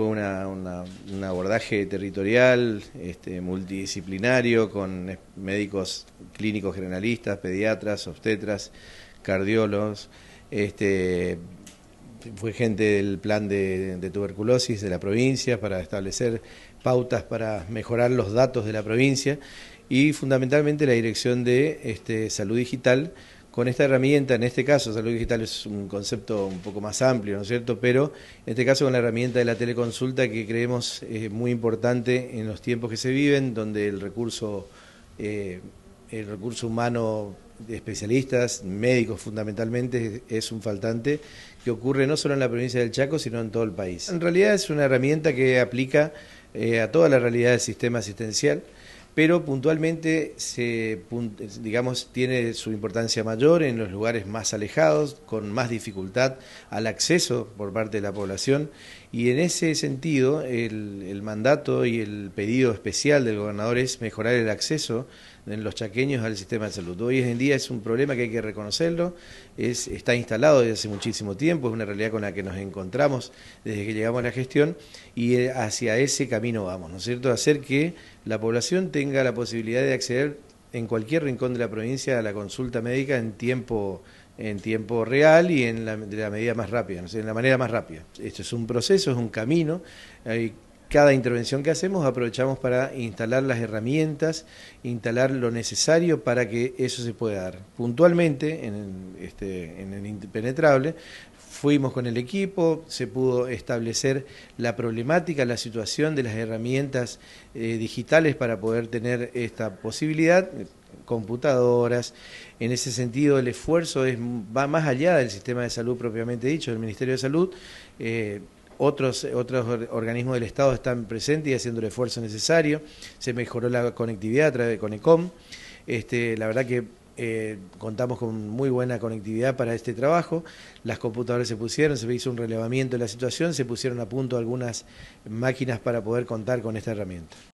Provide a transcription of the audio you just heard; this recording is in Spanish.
Fue un abordaje territorial, este, multidisciplinario, con médicos clínicos generalistas, pediatras, obstetras, cardiólogos. Este, fue gente del plan de, tuberculosis de la provincia para establecer pautas para mejorar los datos de la provincia y fundamentalmente la dirección de este, salud digital con esta herramienta, en este caso, salud digital es un concepto un poco más amplio, ¿no es cierto? Pero en este caso con la herramienta de la teleconsulta que creemos es muy importante en los tiempos que se viven, donde el recurso, eh, el recurso humano de especialistas, médicos fundamentalmente, es un faltante que ocurre no solo en la provincia del Chaco, sino en todo el país. En realidad es una herramienta que aplica eh, a toda la realidad del sistema asistencial pero puntualmente se, digamos, tiene su importancia mayor en los lugares más alejados, con más dificultad al acceso por parte de la población. Y en ese sentido, el, mandato y el pedido especial del gobernador es mejorar el acceso de los chaqueños al sistema de salud. Hoy en día es un problema que hay que reconocerlo, está instalado desde hace muchísimo tiempo, es una realidad con la que nos encontramos desde que llegamos a la gestión y eh, hacia ese camino vamos, ¿no es cierto? Hacer que la población tenga la posibilidad de acceder en cualquier rincón de la provincia a la consulta médica en tiempo en tiempo real y en la, medida más rápida, en la manera más rápida. Esto es un proceso, es un camino. cada intervención que hacemos aprovechamos para instalar las herramientas, instalar lo necesario para que eso se pueda dar. Puntualmente, en este, en el impenetrable, Fuimos con el equipo, se pudo establecer la problemática, la situación de las herramientas eh, digitales para poder tener esta posibilidad, computadoras. En ese sentido, el esfuerzo es, va más allá del sistema de salud propiamente dicho, del Ministerio de Salud. Eh, otros, otros organismos del Estado están presentes y haciendo el esfuerzo necesario. Se mejoró la conectividad a través de Conecom. Este, la verdad que eh, contamos con muy buena conectividad para este trabajo. Las computadoras se pusieron, se hizo un relevamiento de la situación, se pusieron a punto algunas máquinas para poder contar con esta herramienta.